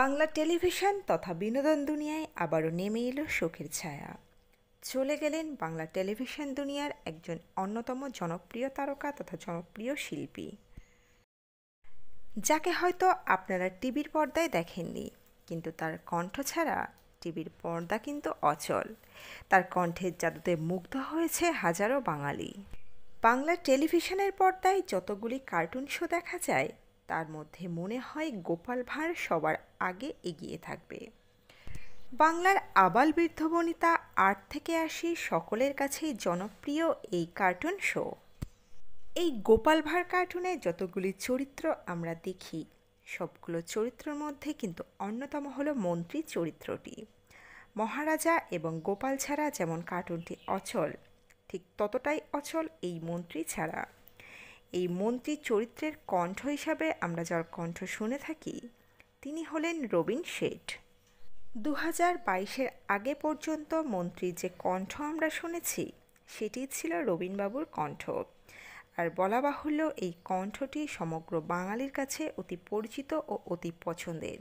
Bangla television তথা বিনোদন দুনিয়ায় আবারও নেমে এলো শোকের ছায়া চলে গেলেন বাংলা টেলিভিশন দুনিয়ার একজন অন্যতম জনপ্রিয় তারকা তথা জনপ্রিয় শিল্পী যাকে হয়তো আপনারা টিভির পর্দায় দেখেননি কিন্তু তার কণ্ঠ ছাড়া টিভির পর্দা কিন্তু অচল তার কণ্ঠের জাদুতে মুগ্ধ হয়েছে হাজারো বাঙালি বাংলা টেলিভিশনের পর্দায় যতগুলি কার্টুন শো দেখা যায় তার মধ্যে মনে হয় গোপাল ভাঁড় সবার আগে এগিয়ে থাকবে বাংলার আবাল বৃদ্ধ বনিতা আট থেকে আসি সকলের কাছেই জনপ্রিয় এই কার্টুন শো এই গোপাল ভাঁড় কার্টুনে যতগুলি চরিত্র আমরা দেখি সবগুলো চরিত্রের মধ্যে কিন্তু অন্যতম হলো মন্ত্রী চরিত্রটি মহারাজা এবং গোপাল ছাড়া যেমন কার্টুনটি অচল ঠিক ততটাই অচল এই মন্ত্রী ছাড়া এই মন্ত্রীর চরিত্রের কণ্ঠ হিসাবে আমরা যার কণ্ঠ শুনে থাকি তিনি হলেন রবিন শেঠ দু হাজার বাইশের আগে পর্যন্ত মন্ত্রীর যে কণ্ঠ আমরা শুনেছি সেটি ছিল রবীনবাবুর কণ্ঠ আর বলা বাহুল্য এই কণ্ঠটি সমগ্র বাঙালির কাছে অতি পরিচিত ও অতি পছন্দের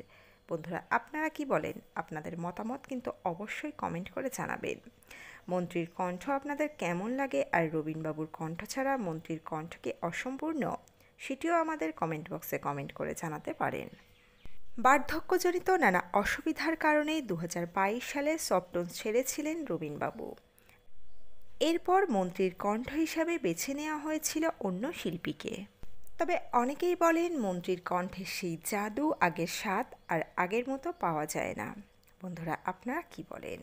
বন্ধুরা আপনারা কি বলেন আপনাদের মতামত কিন্তু অবশ্যই কমেন্ট করে জানাবেন মন্ত্রীর কণ্ঠ আপনাদের কেমন লাগে আর রবীনবাবুর কণ্ঠ ছাড়া মন্ত্রীর কণ্ঠ কি অসম্পূর্ণ সেটিও আমাদের কমেন্ট বক্সে কমেন্ট করে জানাতে পারেন বার্ধক্যজনিত নানা অসুবিধার কারণে দু সালে সপ্টন ছেড়েছিলেন রবীনবাবু এরপর মন্ত্রীর কণ্ঠ হিসাবে বেছে নেওয়া হয়েছিল অন্য শিল্পীকে তবে অনেকেই বলেন মন্ত্রীর কণ্ঠের সেই জাদু আগের স্বাদ আর আগের মতো পাওয়া যায় না বন্ধুরা আপনারা কি বলেন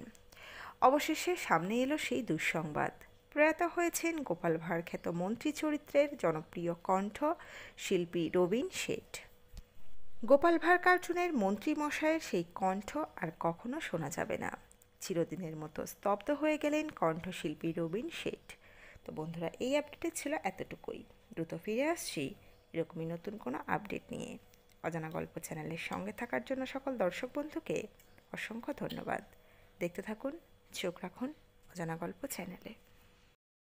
অবশেষে সামনে এলো সেই দুঃসংবাদ প্রয়াত হয়েছেন গোপাল ভাঁড় খ্যাত মন্ত্রী চরিত্রের জনপ্রিয় কণ্ঠ শিল্পী রবীন শেঠ গোপাল ভাঁড় কার্টুনের মন্ত্রী মশায়ের সেই কণ্ঠ আর কখনো শোনা যাবে না চিরদিনের মতো স্তব্ধ হয়ে গেলেন কণ্ঠশিল্পী রবীন শেঠ তো বন্ধুরা এই আপডেটে ছিল এতটুকুই দ্রুত ফিরে আসছি এরকমই নতুন কোনো আপডেট নিয়ে অজানা গল্প চ্যানেলের সঙ্গে থাকার জন্য সকল দর্শক বন্ধুকে অসংখ্য ধন্যবাদ দেখতে থাকুন চোখ রাখুন অজানা গল্প চ্যানেলে